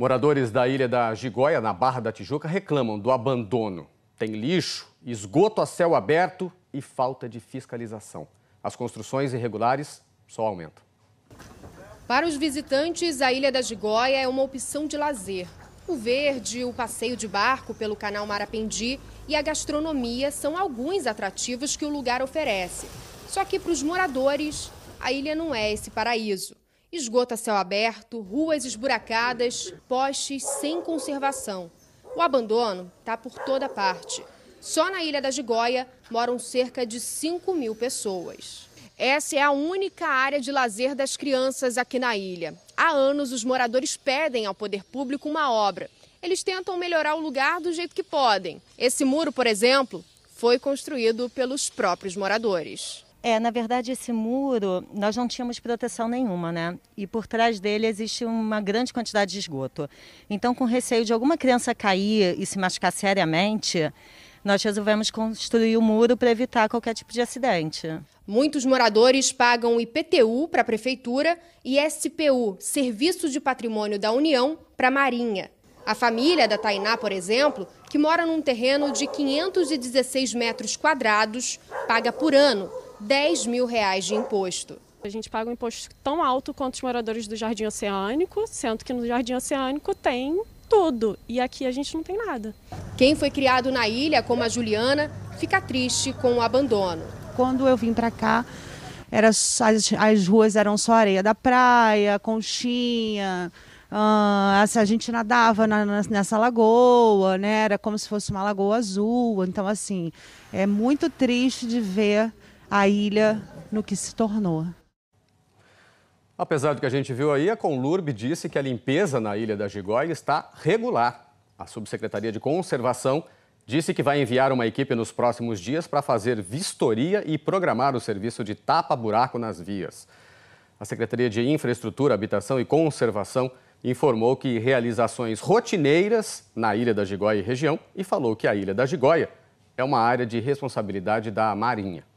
Moradores da ilha da Gigóia, na Barra da Tijuca, reclamam do abandono. Tem lixo, esgoto a céu aberto e falta de fiscalização. As construções irregulares só aumentam. Para os visitantes, a Ilha da Gigóia é uma opção de lazer. O verde, o passeio de barco pelo canal Marapendi e a gastronomia são alguns atrativos que o lugar oferece. Só que para os moradores, a ilha não é esse paraíso. Esgoto a céu aberto, ruas esburacadas, postes sem conservação. O abandono está por toda parte. Só na Ilha da Gigóia moram cerca de 5 mil pessoas. Essa é a única área de lazer das crianças aqui na ilha. Há anos, os moradores pedem ao poder público uma obra. Eles tentam melhorar o lugar do jeito que podem. Esse muro, por exemplo, foi construído pelos próprios moradores. É, na verdade, esse muro, nós não tínhamos proteção nenhuma, né? E por trás dele existe uma grande quantidade de esgoto. Então, com receio de alguma criança cair e se machucar seriamente, nós resolvemos construir o muro para evitar qualquer tipo de acidente. Muitos moradores pagam IPTU para a Prefeitura e SPU, Serviço de Patrimônio da União, para a Marinha. A família da Tainá, por exemplo, que mora num terreno de 516 metros quadrados, paga por ano 10 mil reais de imposto. A gente paga um imposto tão alto quanto os moradores do Jardim Oceânico, sendo que no Jardim Oceânico tem tudo e aqui a gente não tem nada. Quem foi criado na ilha, como a Juliana, fica triste com o abandono. Quando eu vim para cá, era, as, as ruas eram só areia da praia, conchinha. Ah, a gente nadava na, nessa lagoa, né? Era como se fosse uma lagoa azul. Então, assim, é muito triste de ver a ilha no que se tornou. Apesar do que a gente viu aí, a Conlurb disse que a limpeza na Ilha da Gigóia está regular. A Subsecretaria de Conservação disse que vai enviar uma equipe nos próximos dias para fazer vistoria e programar o serviço de tapa-buraco nas vias. A Secretaria de Infraestrutura, Habitação e Conservação informou que realizações rotineiras na Ilha da Gigóia e região e falou que a Ilha da Gigóia é uma área de responsabilidade da Marinha.